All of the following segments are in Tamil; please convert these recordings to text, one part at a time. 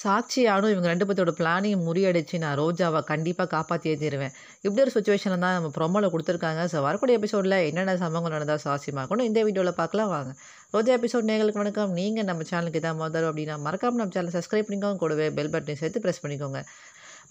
சாட்சியானும் இவங்க ரெண்டு பேர்த்தோட பிளானிங் முறியடிச்சு நான் ரோஜாவை கண்டிப்பாக காப்பாற்றியே தருவேன் இப்படி ஒரு சுச்சுவேஷனில் தான் நம்ம ப்ரொமோவில் கொடுத்துருக்காங்க ஸோ வரக்கூடிய எபிசோடில் என்னென்ன சம்பவங்கள் நடந்தால் சாட்சியமாகணும் இந்த வீடியோவில் பார்க்கலாம் வாங்க ரோஜா எபிசோட் நேர்களுக்கு வணக்கம் நீங்கள் நம்ம சேனலுக்கு இதான் முதல் அப்படின்னா மறக்காமல் நம்ம சேனல் சப்ஸ்கிரைப் பண்ணிக்கோங்க கூடவே பெல் பட்டனை சேர்த்து ப்ரெஸ் பண்ணிக்கோங்க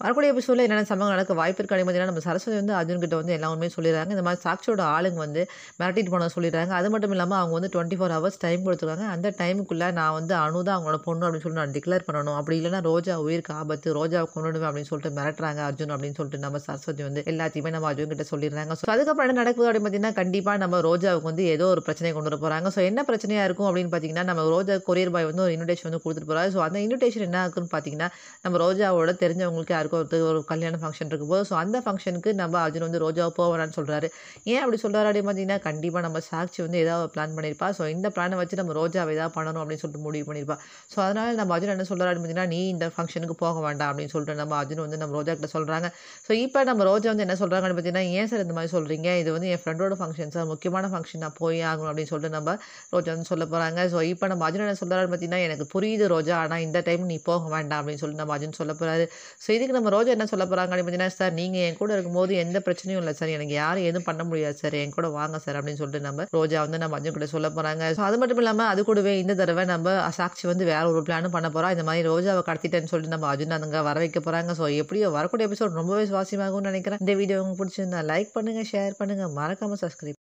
வரக்கூடிய எபிசோடில் என்னென்ன சம்பவம் நடக்க வாய்ப்பு இருக்கானே பார்த்தீங்கன்னா நம்ம சரஸ்வதி வந்து கிட்ட வந்து எல்லா சொல்லிடுறாங்க இந்த மாதிரி சாட்சியோட ஆளுங்க வந்து மிரட்டிட்டு போன சொல்லிடுறாங்க அது மட்டும் இல்லாமல் அவங்க வந்து டுவெண்ட்டி ஃபோர் ஹவர்ஸ் டைம் கொடுத்துருக்காங்க அந்த டைமுக்குள்ளே நான் வந்து அணு அவங்களோட பொண்ணு அப்படின்னு சொல்லி நான் டிக்ளேர் பண்ணணும் அப்படி இல்லைனா ரோஜா உயிருக்கு ஆபத்து ரோஜா கொண்டுடுவேன் அப்படின்னு சொல்லிட்டு மிரட்டுறாங்க அர்ஜுன் அப்படின்னு சொல்லிட்டு நம்ம சரஸ்வதி வந்து எல்லாத்தையுமே நம்ம அர்ஜுன் கிட்ட சொல்லிடுறாங்க ஸோ அதுக்கப்புறம் என்ன நடக்குது அப்படின்னு பார்த்தீங்கன்னா கண்டிப்பாக நம்ம ரோஜாவுக்கு வந்து ஏதோ ஒரு பிரச்சனை கொண்டு வர போகிறாங்க ஸோ என்ன பிரச்சனையாக இருக்கும் அப்படின்னு பார்த்தீங்கன்னா நம்ம ரோஜா கொரியர் பாய் வந்து ஒரு இன்விடேஷன் வந்து கொடுத்துட்டு போகிறாரு ஸோ அந்த இன்விடேஷன் என்ன ஆகுதுன்னு பார்த்தீங்கன்னா நம்ம ரோஜாவோட தெரிஞ்சவங்களுக்கு யாருக்கோ ஒருத்தர் ஒரு கல்யாண ஃபங்க்ஷன் இருக்கும்போது ஸோ அந்த ஃபங்க்ஷனுக்கு நம்ம அர்ஜுன் வந்து ரோஜாவை போவேனான்னு சொல்கிறாரு ஏன் அப்படி சொல்கிறாரு அப்படின்னு பார்த்தீங்கன்னா கண்டிப்பாக நம்ம சாட்சி வந்து ஏதாவது பிளான் பண்ணியிருப்பா ஸோ இந்த பிளானை வச்சு நம்ம ரோஜாவை ஏதாவது பண்ணணும் அப்படின்னு சொல்லிட்டு முடிவு பண்ணியிருப்பா ஸோ அதனால் நம்ம அர்ஜுன் என்ன சொல்கிறாரு பார்த்தீங்கன்னா நீ இந்த ஃபங்க்ஷனுக்கு போக வேண்டாம் அப்படின்னு சொல்லிட்டு நம்ம அர்ஜுன் வந்து நம்ம ரோஜா கிட்ட சொல்கிறாங்க ஸோ இப்போ நம்ம ரோஜா வந்து என்ன சொல்கிறாங்கன்னு பார்த்தீங்கன்னா ஏன் சார் இந்த மாதிரி சொல்கிறீங்க இது வந்து என் ஃப்ரெண்டோட ஃபங்க்ஷன் சார் முக்கியமான ஃபங்க்ஷன் நான் போய் ஆகணும் அப்படின்னு சொல்லிட்டு நம்ம ரோஜா வந்து சொல்ல போகிறாங்க ஸோ இப்போ நம்ம அர்ஜுன் என்ன சொல்கிறாரு பார்த்தீங்கன்னா எனக்கு புரியுது ரோஜா ஆனால் இந்த டைம் நீ போக வேண்டாம் அப்படின்னு சொல்லிட்டு நம்ம அர்ஜுன் சொல்ல போகிறாரு ஸோ இதுக்கு இன்றைக்கி நம்ம ரோஜா என்ன சொல்ல போகிறாங்க அப்படின்னு பார்த்தீங்கன்னா சார் நீங்கள் என் கூட இருக்கும்போது எந்த பிரச்சனையும் இல்லை சார் எனக்கு யாரும் எதுவும் பண்ண முடியாது சார் என் கூட வாங்க சார் அப்படின்னு சொல்லிட்டு நம்ம ரோஜா வந்து நம்ம அஞ்சு கூட சொல்ல போகிறாங்க ஸோ அது மட்டும் இல்லாமல் அது கூடவே இந்த தடவை நம்ம சாட்சி வந்து வேற ஒரு பிளானும் பண்ண போகிறோம் இந்த மாதிரி ரோஜாவை கடத்திட்டேன்னு சொல்லிட்டு நம்ம அஜுன் அதுங்க வர வைக்க போகிறாங்க ஸோ எப்படியோ வரக்கூடிய எபிசோட் ரொம்பவே சுவாசியமாகும்னு நினைக்கிறேன் இந்த வீடியோ உங்களுக்கு பிடிச்சிருந்தா லைக் பண்ணுங்கள் ஷேர் பண்ணுங்கள் மறக்காமல் சப்ஸ்கிரைப்